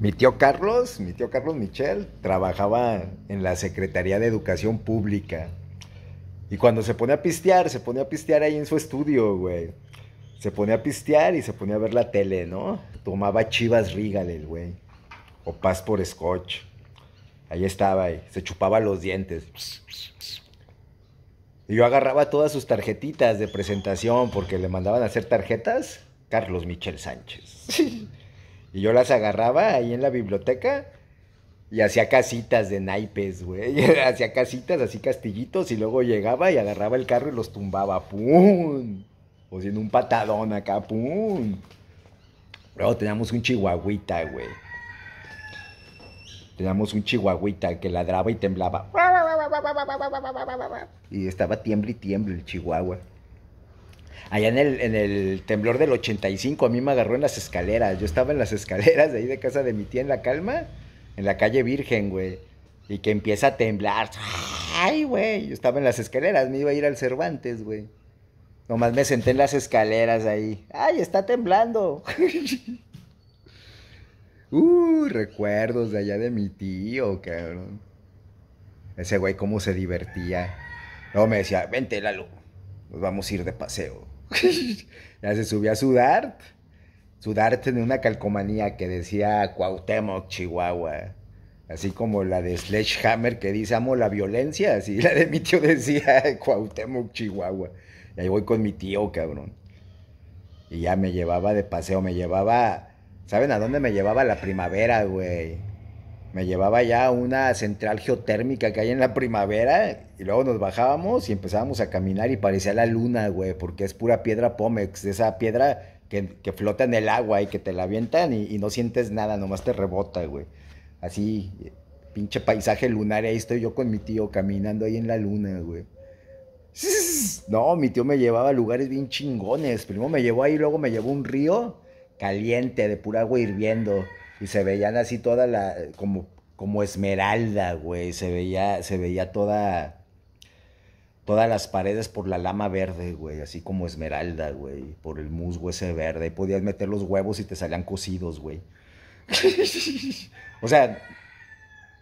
Mi tío Carlos, mi tío Carlos Michel, trabajaba en la Secretaría de Educación Pública. Y cuando se pone a pistear, se pone a pistear ahí en su estudio, güey. Se pone a pistear y se ponía a ver la tele, ¿no? Tomaba chivas rígales, güey. O paz por scotch. Ahí estaba, ahí. se chupaba los dientes. Y yo agarraba todas sus tarjetitas de presentación porque le mandaban a hacer tarjetas. Carlos Michel Sánchez. Y yo las agarraba ahí en la biblioteca y hacía casitas de naipes, güey. hacía casitas, así castillitos, y luego llegaba y agarraba el carro y los tumbaba, ¡pum! O siendo un patadón acá, ¡pum! Luego teníamos un chihuahuita, güey. Teníamos un chihuahuita que ladraba y temblaba. Y estaba tiemble y tiemble el chihuahua. Allá en el, en el temblor del 85 a mí me agarró en las escaleras. Yo estaba en las escaleras de ahí de casa de mi tía en La Calma, en la calle Virgen, güey. Y que empieza a temblar. Ay, güey. Yo estaba en las escaleras, me iba a ir al Cervantes, güey. Nomás me senté en las escaleras ahí. ¡Ay, está temblando! uh, recuerdos de allá de mi tío, cabrón. Ese güey cómo se divertía. No me decía, vente, Lalo, nos vamos a ir de paseo. ya se subió a Sudart. sudarte tenía una calcomanía que decía Cuauhtémoc, Chihuahua. Así como la de Sledgehammer que dice amo la violencia, así la de mi tío decía Cuauhtémoc, Chihuahua. Y ahí voy con mi tío, cabrón. Y ya me llevaba de paseo, me llevaba... ¿Saben a dónde me llevaba la primavera, güey? me llevaba ya a una central geotérmica que hay en la primavera y luego nos bajábamos y empezábamos a caminar y parecía la luna, güey, porque es pura piedra Pómex, esa piedra que, flota en el agua y que te la avientan y, no sientes nada, nomás te rebota, güey. Así, pinche paisaje lunar, ahí estoy yo con mi tío caminando ahí en la luna, güey. No, mi tío me llevaba a lugares bien chingones. Primero me llevó ahí, luego me llevó un río caliente de pura agua hirviendo y se veían así toda la. como, como esmeralda, güey. Se veía, se veía toda. Todas las paredes por la lama verde, güey. Así como esmeralda, güey. Por el musgo ese verde. podías meter los huevos y te salían cocidos, güey. o sea,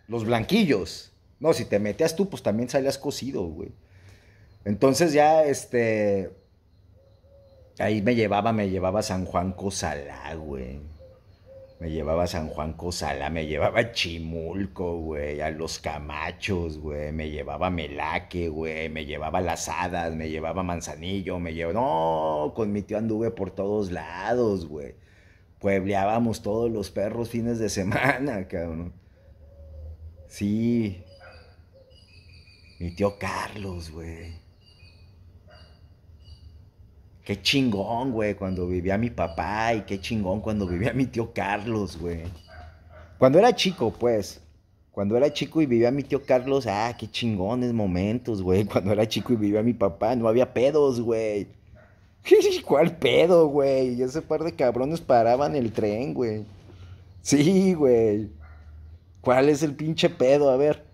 los blanquillos. No, si te metías tú, pues también salías cocido, güey. Entonces ya, este. Ahí me llevaba, me llevaba San Juan Cosalá, güey. Me llevaba San Juan Cosala, me llevaba a Chimulco, güey, a Los Camachos, güey, me llevaba Melaque, güey, me llevaba Lasadas, Las Hadas, me llevaba Manzanillo, me llevaba... No, con mi tío anduve por todos lados, güey. Puebleábamos todos los perros fines de semana, cabrón. Sí. Mi tío Carlos, güey qué chingón, güey, cuando vivía mi papá y qué chingón cuando vivía mi tío Carlos, güey. Cuando era chico, pues. Cuando era chico y vivía mi tío Carlos, ah, qué chingones momentos, güey. Cuando era chico y vivía mi papá, no había pedos, güey. ¿Cuál pedo, güey? Y ese par de cabrones paraban el tren, güey. Sí, güey. ¿Cuál es el pinche pedo? A ver.